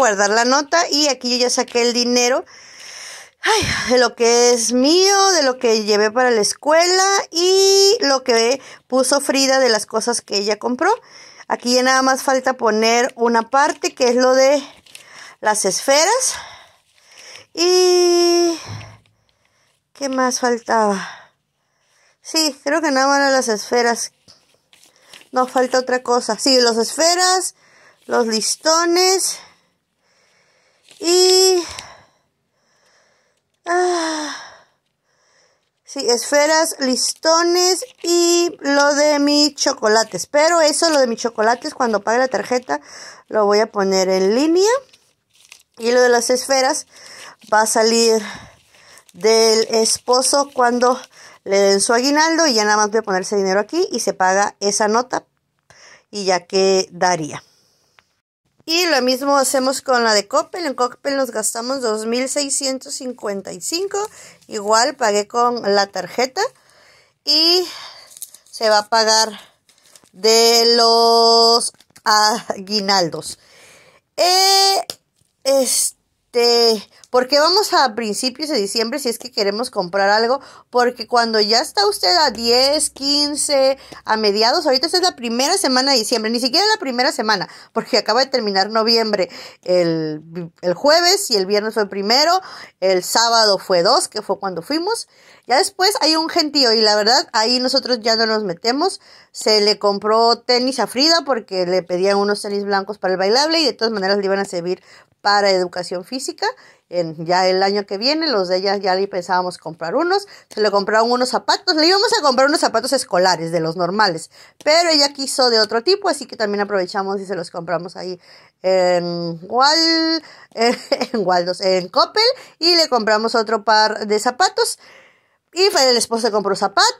guardar la nota y aquí yo ya saqué el dinero. de lo que es mío, de lo que llevé para la escuela y lo que puso Frida de las cosas que ella compró. Aquí ya nada más falta poner una parte que es lo de las esferas. Y... ¿Qué más faltaba? Sí, creo que nada más las esferas. No, falta otra cosa. Sí, las esferas, los listones. Y... Ah, sí, esferas, listones y lo de mi chocolates. Pero eso, lo de mi chocolates, cuando pague la tarjeta, lo voy a poner en línea. Y lo de las esferas va a salir del esposo cuando le den su aguinaldo y ya nada más voy a poner ese dinero aquí y se paga esa nota y ya daría y lo mismo hacemos con la de Coppel. En Coppel nos gastamos 2.655. Igual pagué con la tarjeta. Y se va a pagar de los aguinaldos. Eh, este este, ¿por porque vamos a principios de diciembre si es que queremos comprar algo, porque cuando ya está usted a 10, 15, a mediados, ahorita es la primera semana de diciembre, ni siquiera la primera semana, porque acaba de terminar noviembre, el, el jueves y el viernes fue el primero, el sábado fue dos, que fue cuando fuimos, ya después hay un gentío y la verdad ahí nosotros ya no nos metemos, se le compró tenis a Frida porque le pedían unos tenis blancos para el bailable y de todas maneras le iban a servir para educación física en, ya el año que viene, los de ella ya le pensábamos comprar unos. Se le compraron unos zapatos. Le íbamos a comprar unos zapatos escolares, de los normales. Pero ella quiso de otro tipo, así que también aprovechamos y se los compramos ahí en, Wal, en Waldos, en Coppel. Y le compramos otro par de zapatos. Y el esposo se compró zapatos.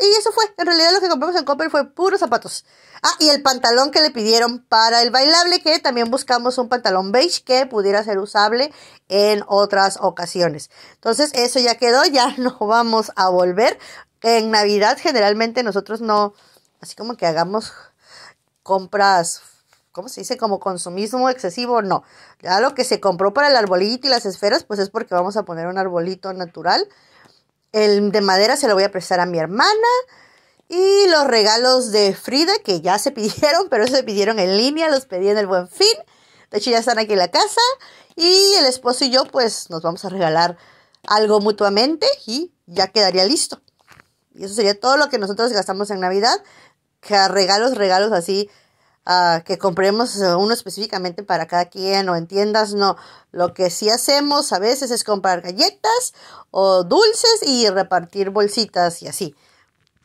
Y eso fue. En realidad lo que compramos en Copper fue puros zapatos. Ah, y el pantalón que le pidieron para el bailable, que también buscamos un pantalón beige que pudiera ser usable en otras ocasiones. Entonces, eso ya quedó, ya no vamos a volver. En Navidad generalmente nosotros no, así como que hagamos compras ¿cómo se dice? Como consumismo excesivo, no. Ya lo que se compró para el arbolito y las esferas, pues es porque vamos a poner un arbolito natural el de madera se lo voy a prestar a mi hermana. Y los regalos de Frida, que ya se pidieron, pero se pidieron en línea, los pedí en el buen fin. De hecho, ya están aquí en la casa. Y el esposo y yo, pues, nos vamos a regalar algo mutuamente y ya quedaría listo. Y eso sería todo lo que nosotros gastamos en Navidad. Que regalos, regalos así Ah, que compremos eh, uno específicamente para cada quien o en tiendas, no. Lo que sí hacemos a veces es comprar galletas o dulces y repartir bolsitas y así.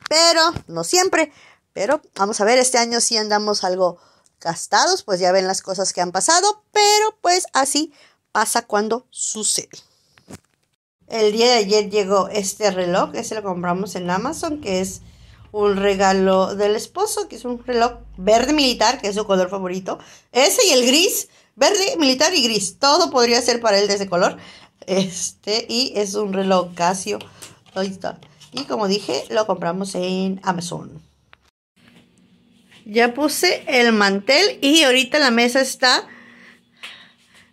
Pero, no siempre. Pero vamos a ver, este año si andamos algo gastados, pues ya ven las cosas que han pasado, pero pues así pasa cuando sucede. El día de ayer llegó este reloj, ese lo compramos en Amazon, que es un regalo del esposo, que es un reloj verde militar, que es su color favorito. Ese y el gris, verde militar y gris. Todo podría ser para él de ese color. Este, y es un reloj Casio. Ahí Y como dije, lo compramos en Amazon. Ya puse el mantel y ahorita la mesa está...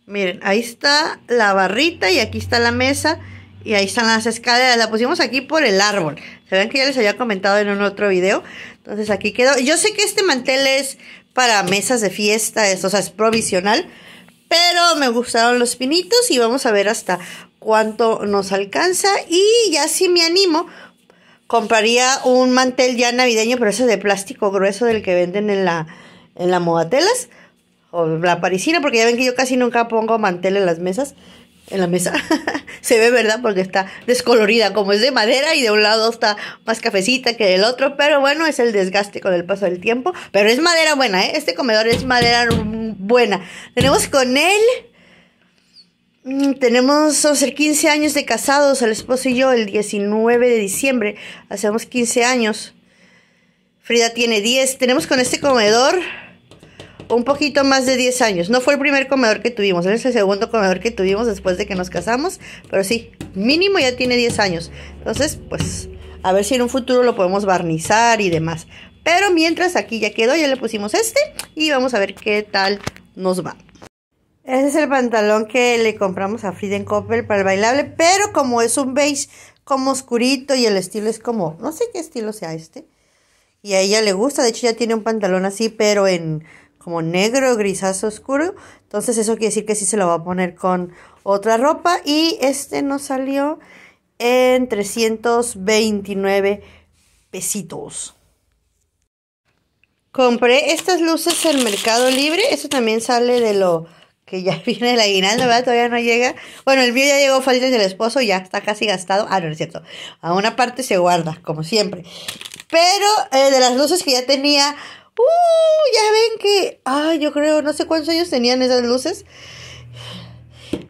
Miren, ahí está la barrita y aquí está la mesa y ahí están las escaleras. La pusimos aquí por el árbol. Se ven que ya les había comentado en un otro video. Entonces aquí quedó. Yo sé que este mantel es para mesas de fiesta, o sea, es provisional. Pero me gustaron los pinitos y vamos a ver hasta cuánto nos alcanza. Y ya si me animo, compraría un mantel ya navideño, pero ese de plástico grueso del que venden en la, en la Modatelas o la parisina, porque ya ven que yo casi nunca pongo mantel en las mesas en la mesa. se ve, ¿verdad? Porque está descolorida, como es de madera y de un lado está más cafecita que del otro, pero bueno, es el desgaste con el paso del tiempo, pero es madera buena, ¿eh? Este comedor es madera buena. Tenemos con él... Mm, tenemos hace 15 años de casados, el esposo y yo, el 19 de diciembre. Hacemos 15 años. Frida tiene 10. Tenemos con este comedor un poquito más de 10 años. No fue el primer comedor que tuvimos, es el segundo comedor que tuvimos después de que nos casamos, pero sí, mínimo ya tiene 10 años. Entonces, pues, a ver si en un futuro lo podemos barnizar y demás. Pero mientras aquí ya quedó, ya le pusimos este y vamos a ver qué tal nos va. Ese es el pantalón que le compramos a Frieden Koppel para el bailable, pero como es un beige como oscurito y el estilo es como, no sé qué estilo sea este. Y a ella le gusta, de hecho ya tiene un pantalón así, pero en como negro grisazo oscuro. Entonces eso quiere decir que sí se lo va a poner con otra ropa. Y este nos salió en 329 pesitos. Compré estas luces en Mercado Libre. Eso también sale de lo que ya viene el aguinaldo, ¿verdad? Todavía no llega. Bueno, el mío ya llegó, falta el del esposo, ya está casi gastado. Ah, no, es cierto. A una parte se guarda, como siempre. Pero eh, de las luces que ya tenía ¡Uh! Ya ven que, ah, yo creo, no sé cuántos años tenían esas luces.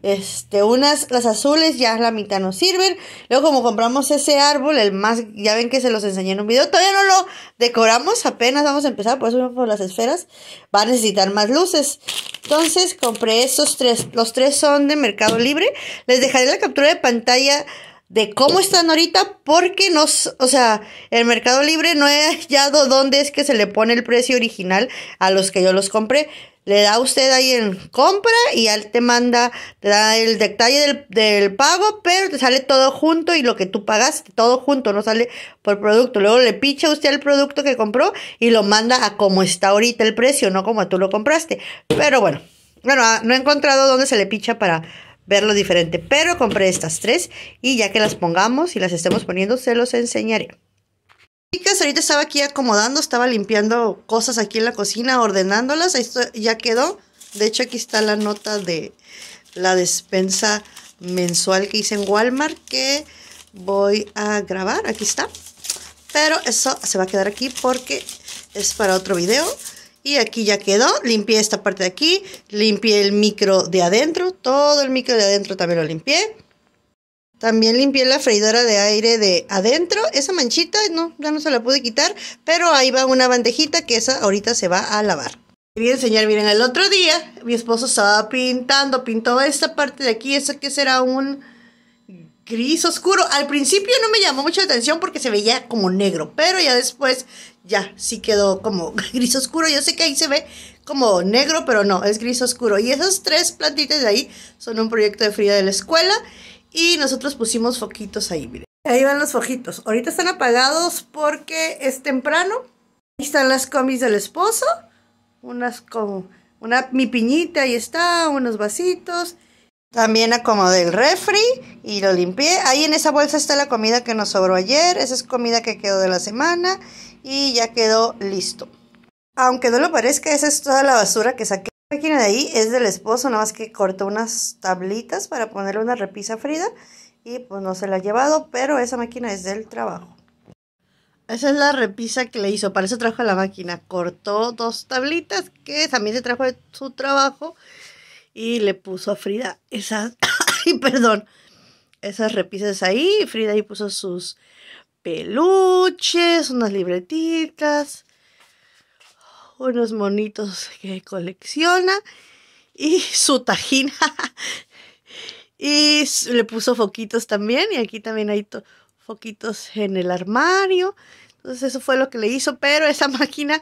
Este, unas, las azules ya la mitad nos sirven. Luego como compramos ese árbol, el más, ya ven que se los enseñé en un video, todavía no lo decoramos, apenas vamos a empezar, por eso por las esferas, va a necesitar más luces. Entonces compré esos tres, los tres son de Mercado Libre. Les dejaré la captura de pantalla de cómo están ahorita porque no o sea, el Mercado Libre no he hallado dónde es que se le pone el precio original a los que yo los compré. Le da usted ahí en compra y él te manda, te da el detalle del, pago, pero te sale todo junto y lo que tú pagaste, todo junto, no sale por producto. Luego le picha usted el producto que compró y lo manda a cómo está ahorita el precio, no como tú lo compraste. Pero bueno, bueno, ah, no he encontrado dónde se le picha para verlo diferente. Pero compré estas tres y ya que las pongamos y las estemos poniendo, se los enseñaré. Chicas, ahorita estaba aquí acomodando, estaba limpiando cosas aquí en la cocina, ordenándolas. Esto ya quedó. De hecho, aquí está la nota de la despensa mensual que hice en Walmart que voy a grabar. Aquí está. Pero eso se va a quedar aquí porque es para otro video y aquí ya quedó, limpié esta parte de aquí, limpié el micro de adentro, todo el micro de adentro también lo limpié. También limpié la freidora de aire de adentro, esa manchita no, ya no se la pude quitar, pero ahí va una bandejita que esa ahorita se va a lavar. Quería enseñar, miren, el otro día mi esposo estaba pintando, pintó esta parte de aquí, esa que será un gris oscuro. Al principio no me llamó mucha atención porque se veía como negro, pero ya después ya sí quedó como gris oscuro. Yo sé que ahí se ve como negro, pero no, es gris oscuro. Y esas tres plantitas de ahí son un proyecto de Frida de la escuela y nosotros pusimos foquitos ahí, Ahí van los foquitos. Ahorita están apagados porque es temprano. Ahí están las comis del esposo. Unas como una mi piñita ahí está, unos vasitos también acomodé el refri y lo limpié. Ahí en esa bolsa está la comida que nos sobró ayer. Esa es comida que quedó de la semana y ya quedó listo. Aunque no lo parezca, esa es toda la basura que saqué. La máquina de ahí es del esposo, nada más que cortó unas tablitas para ponerle una repisa frida y pues no se la ha llevado, pero esa máquina es del trabajo. Esa es la repisa que le hizo, para eso trajo la máquina. Cortó dos tablitas que también se trajo de su trabajo y le puso a Frida esas, ay, perdón, esas repisas ahí. Frida ahí puso sus peluches, unas libretitas, unos monitos que colecciona y su tajina. y le puso foquitos también y aquí también hay foquitos en el armario. Entonces eso fue lo que le hizo, pero esa máquina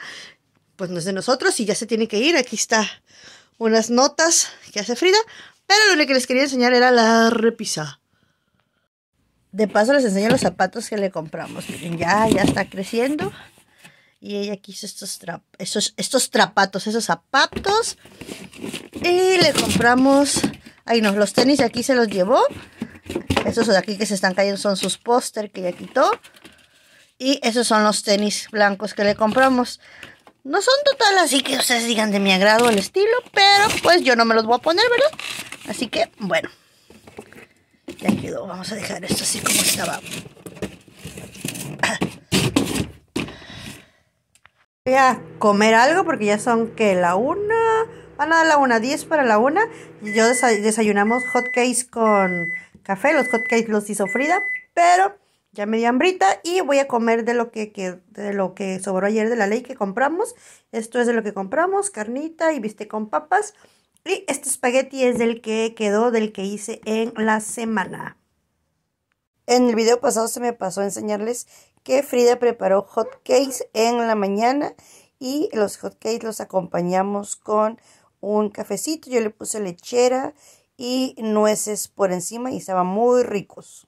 pues no es de nosotros y ya se tiene que ir. Aquí está unas notas que hace Frida, pero lo único que les quería enseñar era la repisa. De paso les enseño los zapatos que le compramos. Miren, ya, ya está creciendo. Y ella quiso estos, esos, estos trapatos, esos zapatos. Y le compramos... Ahí no, los tenis de aquí se los llevó. Esos de aquí que se están cayendo son sus póster que ella quitó. Y esos son los tenis blancos que le compramos. No son total así que ustedes digan de mi agrado el estilo, pero pues yo no me los voy a poner, ¿verdad? Así que, bueno. Ya quedó. Vamos a dejar esto así como estaba. Voy a comer algo porque ya son que la una. Van ah, a dar la una, diez para la una. Y yo desayunamos hotcakes con café. Los hotcakes los hizo Frida, pero ya me hambrita y voy a comer de lo que, de lo que sobró ayer de la ley que compramos. Esto es de lo que compramos, carnita y viste con papas. Y este espagueti es del que quedó, del que hice en la semana. En el video pasado se me pasó a enseñarles que Frida preparó hot cakes en la mañana y los hot cakes los acompañamos con un cafecito. Yo le puse lechera y nueces por encima y estaban muy ricos.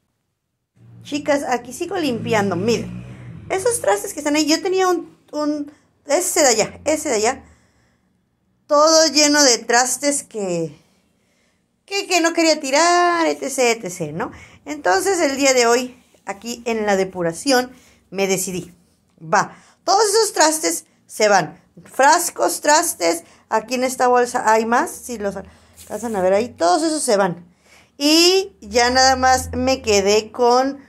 Chicas, aquí sigo limpiando. Miren, esos trastes que están ahí, yo tenía un, un ese de allá, ese de allá, todo lleno de trastes que, que, que no quería tirar, etc, etc, ¿no? Entonces el día de hoy, aquí en la depuración, me decidí. Va, todos esos trastes se van. Frascos, trastes, aquí en esta bolsa hay más, si los pasan, a ver ahí, todos esos se van. Y ya nada más me quedé con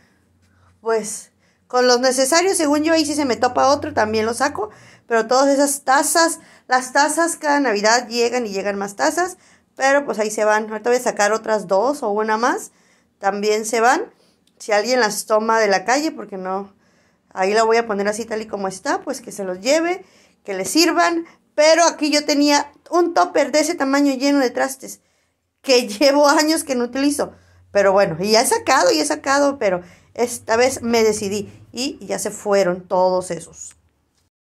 pues con los necesarios, según yo, ahí si se me topa otro, también lo saco. Pero todas esas tazas, las tazas cada Navidad llegan y llegan más tazas. Pero pues ahí se van. Ahorita voy a sacar otras dos o una más. También se van. Si alguien las toma de la calle, porque no. Ahí la voy a poner así tal y como está, pues que se los lleve, que les sirvan. Pero aquí yo tenía un topper de ese tamaño lleno de trastes, que llevo años que no utilizo. Pero bueno, y ya he sacado, y he sacado, pero esta vez me decidí y ya se fueron todos esos.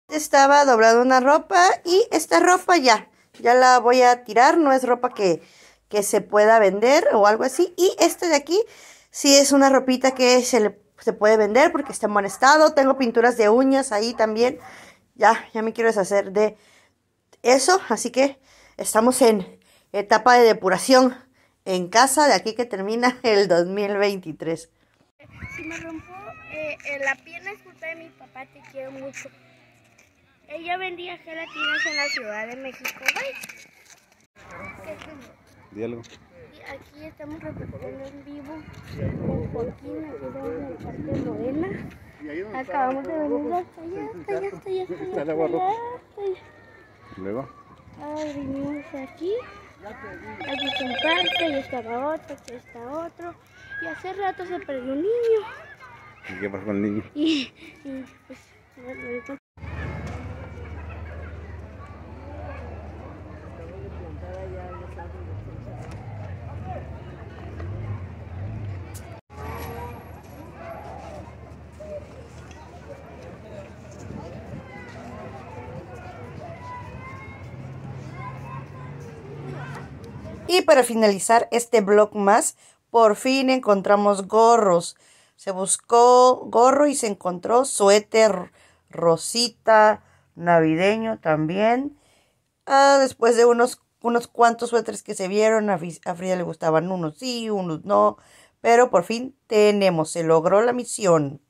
Estaba doblando una ropa y esta ropa ya, ya la voy a tirar, no es ropa que, que se pueda vender o algo así. Y esta de aquí sí es una ropita que se, se puede vender porque está en buen estado. Tengo pinturas de uñas ahí también. Ya, ya me quiero deshacer de eso, así que estamos en etapa de depuración en casa de aquí que termina el 2023 si me rompo eh, eh, la pierna es culpa de mi papá, te quiero mucho. Ella vendía gelatinas en la Ciudad de México. Diálogo. Aquí estamos reportando en vivo con Joaquín, aquí en el parque de Acabamos de venir hasta allá, hasta allá, hasta allá, hasta allá, Luego. Ahora vinimos aquí. Aquí está un parque, y está otro, aquí está otro. Y hace rato se perdió un niño. ¿Y qué pasó con el niño? Y, pues, Y para finalizar este blog más, por fin encontramos gorros. Se buscó gorro y se encontró suéter rosita, navideño también. Ah, después de unos, unos cuantos suéteres que se vieron, a, a Frida le gustaban unos sí, unos no. Pero por fin tenemos, se logró la misión.